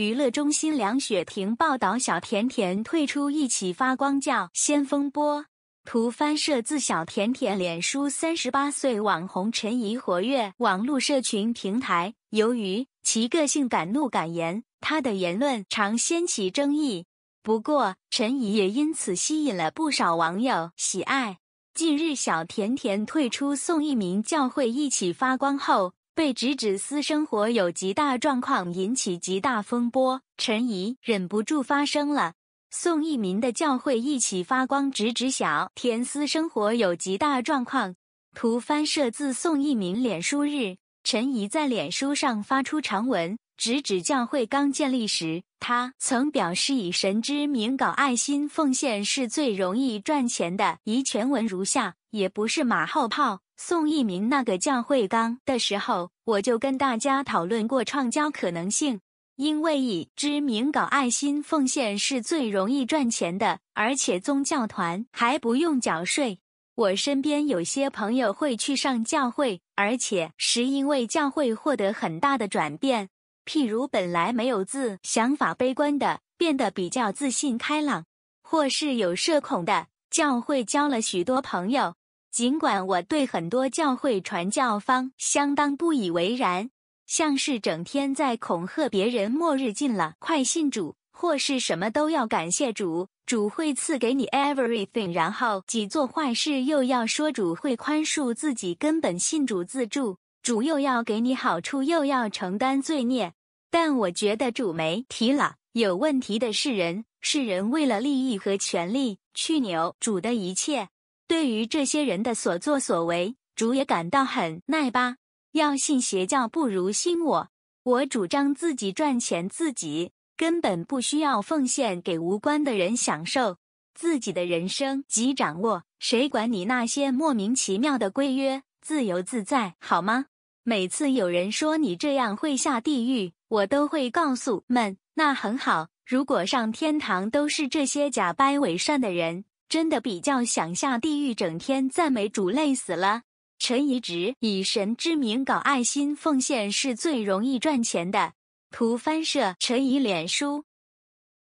娱乐中心梁雪婷报道：小甜甜退出一起发光叫先锋波。图翻摄自小甜甜脸书。三十八岁网红陈怡活跃网络社群平台，由于其个性敢怒敢言，她的言论常掀起争议。不过，陈怡也因此吸引了不少网友喜爱。近日，小甜甜退出宋一鸣教会一起发光后。被指指私生活有极大状况，引起极大风波。陈怡忍不住发声了。宋一民的教会一起发光，指指小田私生活有极大状况。图翻摄自宋一民脸书。日，陈怡在脸书上发出长文。直指教会刚建立时，他曾表示：“以神之名搞爱心奉献是最容易赚钱的。”，以全文如下：也不是马后炮。宋一鸣那个教会刚的时候，我就跟大家讨论过创交可能性，因为以之名搞爱心奉献是最容易赚钱的，而且宗教团还不用缴税。我身边有些朋友会去上教会，而且是因为教会获得很大的转变。譬如本来没有自想法悲观的，变得比较自信开朗；或是有社恐的，教会交了许多朋友。尽管我对很多教会传教方相当不以为然，像是整天在恐吓别人：末日近了，快信主；或是什么都要感谢主，主会赐给你 everything。然后几做坏事，又要说主会宽恕自己，根本信主自助。主又要给你好处，又要承担罪孽，但我觉得主没提了，有问题的是人，是人为了利益和权利去扭主的一切。对于这些人的所作所为，主也感到很耐吧。要信邪教不如信我，我主张自己赚钱，自己根本不需要奉献给无关的人享受，自己的人生及掌握，谁管你那些莫名其妙的规约？自由自在，好吗？每次有人说你这样会下地狱，我都会告诉们，那很好。如果上天堂都是这些假掰伪善的人，真的比较想下地狱，整天赞美主累死了。陈怡直以神之名搞爱心奉献是最容易赚钱的。图翻社，陈怡脸书。